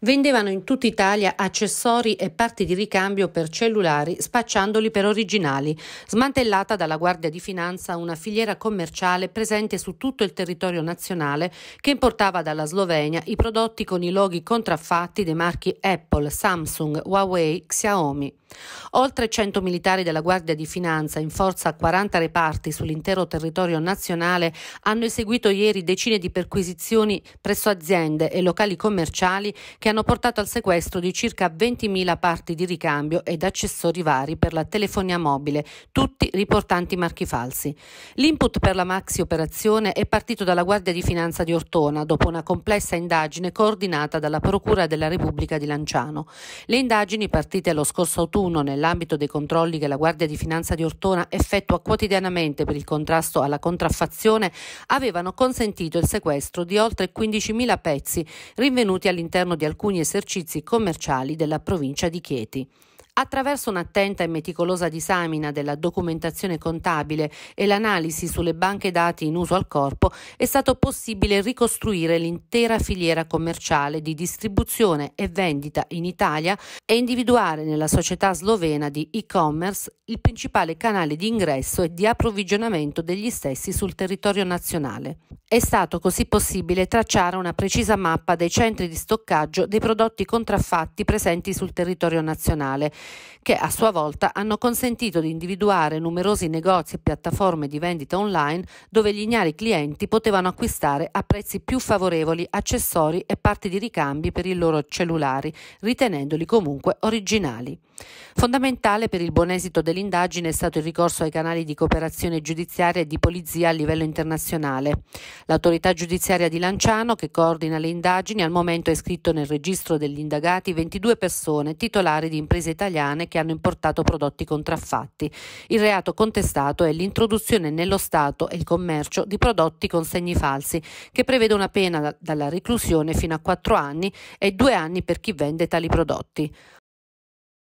vendevano in tutta Italia accessori e parti di ricambio per cellulari spacciandoli per originali, smantellata dalla Guardia di Finanza una filiera commerciale presente su tutto il territorio nazionale che importava dalla Slovenia i prodotti con i loghi contraffatti dei marchi Apple, Samsung, Huawei, Xiaomi. Oltre 100 militari della Guardia di Finanza in forza a 40 reparti sull'intero territorio nazionale hanno eseguito ieri decine di perquisizioni presso aziende e locali commerciali che che hanno portato al sequestro di circa 20.000 parti di ricambio ed accessori vari per la telefonia mobile, tutti riportanti marchi falsi. L'input per la maxi operazione è partito dalla Guardia di Finanza di Ortona dopo una complessa indagine coordinata dalla Procura della Repubblica di Lanciano. Le indagini partite lo scorso autunno nell'ambito dei controlli che la Guardia di Finanza di Ortona effettua quotidianamente per il contrasto alla contraffazione avevano consentito il sequestro di oltre 15.000 pezzi rinvenuti all'interno di alcuni alcuni esercizi commerciali della provincia di Chieti. Attraverso un'attenta e meticolosa disamina della documentazione contabile e l'analisi sulle banche dati in uso al corpo è stato possibile ricostruire l'intera filiera commerciale di distribuzione e vendita in Italia e individuare nella società slovena di e-commerce il principale canale di ingresso e di approvvigionamento degli stessi sul territorio nazionale. È stato così possibile tracciare una precisa mappa dei centri di stoccaggio dei prodotti contraffatti presenti sul territorio nazionale che a sua volta hanno consentito di individuare numerosi negozi e piattaforme di vendita online dove gli ignari clienti potevano acquistare a prezzi più favorevoli accessori e parti di ricambi per i loro cellulari, ritenendoli comunque originali. Fondamentale per il buon esito dell'indagine è stato il ricorso ai canali di cooperazione giudiziaria e di polizia a livello internazionale. L'autorità giudiziaria di Lanciano, che coordina le indagini, al momento è iscritto nel registro degli indagati 22 persone titolari di imprese italiane italiane che hanno importato prodotti contraffatti. Il reato contestato è l'introduzione nello Stato e il commercio di prodotti con segni falsi, che prevede una pena dalla reclusione fino a quattro anni e due anni per chi vende tali prodotti.